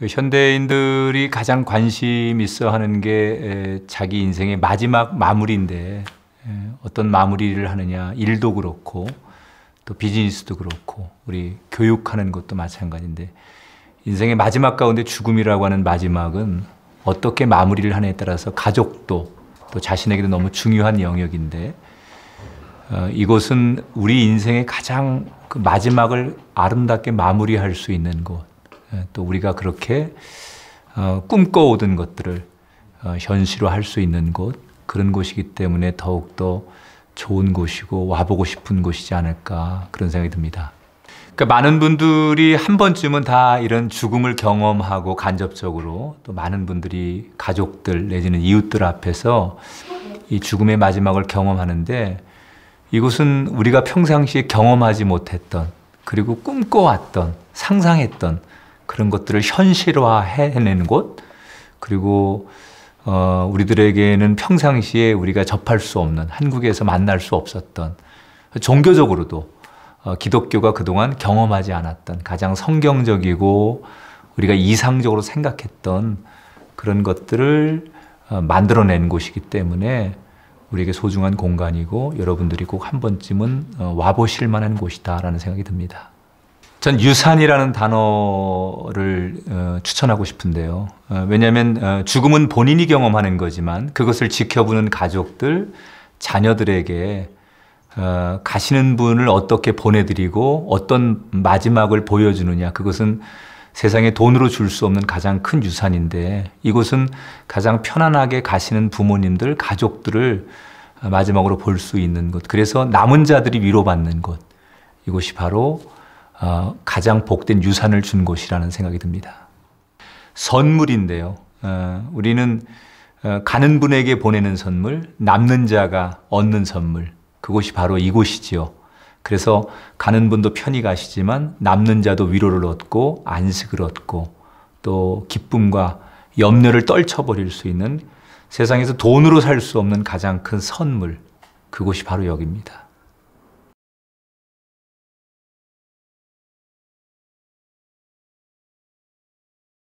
그 현대인들이 가장 관심 있어 하는 게 자기 인생의 마지막 마무리인데 어떤 마무리를 하느냐 일도 그렇고 또 비즈니스도 그렇고 우리 교육하는 것도 마찬가지인데 인생의 마지막 가운데 죽음이라고 하는 마지막은 어떻게 마무리를 하느냐에 따라서 가족도 또 자신에게도 너무 중요한 영역인데 어, 이곳은 우리 인생의 가장 그 마지막을 아름답게 마무리할 수 있는 곳 예, 또 우리가 그렇게 어, 꿈꿔오던 것들을 어, 현실화할 수 있는 곳 그런 곳이기 때문에 더욱더 좋은 곳이고 와보고 싶은 곳이지 않을까 그런 생각이 듭니다. 그러니까 많은 분들이 한 번쯤은 다 이런 죽음을 경험하고 간접적으로 또 많은 분들이 가족들 내지는 이웃들 앞에서 이 죽음의 마지막을 경험하는데 이곳은 우리가 평상시에 경험하지 못했던 그리고 꿈꿔왔던 상상했던 그런 것들을 현실화해내는 곳 그리고 어, 우리들에게는 평상시에 우리가 접할 수 없는 한국에서 만날 수 없었던 종교적으로도 어, 기독교가 그동안 경험하지 않았던 가장 성경적이고 우리가 이상적으로 생각했던 그런 것들을 어, 만들어낸 곳이기 때문에 우리에게 소중한 공간이고 여러분들이 꼭 한 번쯤은 어, 와보실 만한 곳이다라는 생각이 듭니다. 전 유산이라는 단어를 어, 추천하고 싶은데요. 어, 왜냐하면 어, 죽음은 본인이 경험하는 거지만 그것을 지켜보는 가족들, 자녀들에게 가시는 분을 어떻게 보내드리고 어떤 마지막을 보여주느냐 그것은 세상에 돈으로 줄 수 없는 가장 큰 유산인데 이곳은 가장 편안하게 가시는 부모님들, 가족들을 마지막으로 볼 수 있는 곳. 그래서 남은 자들이 위로받는 곳. 이곳이 바로 어, 가장 복된 유산을 준 곳이라는 생각이 듭니다. 선물인데요. 어, 우리는 어, 가는 분에게 보내는 선물, 남는 자가 얻는 선물, 그곳이 바로 이곳이지요. 그래서 가는 분도 편히 가시지만 남는 자도 위로를 얻고 안식을 얻고 또 기쁨과 염려를 떨쳐버릴 수 있는 세상에서 돈으로 살 수 없는 가장 큰 선물, 그곳이 바로 여기입니다.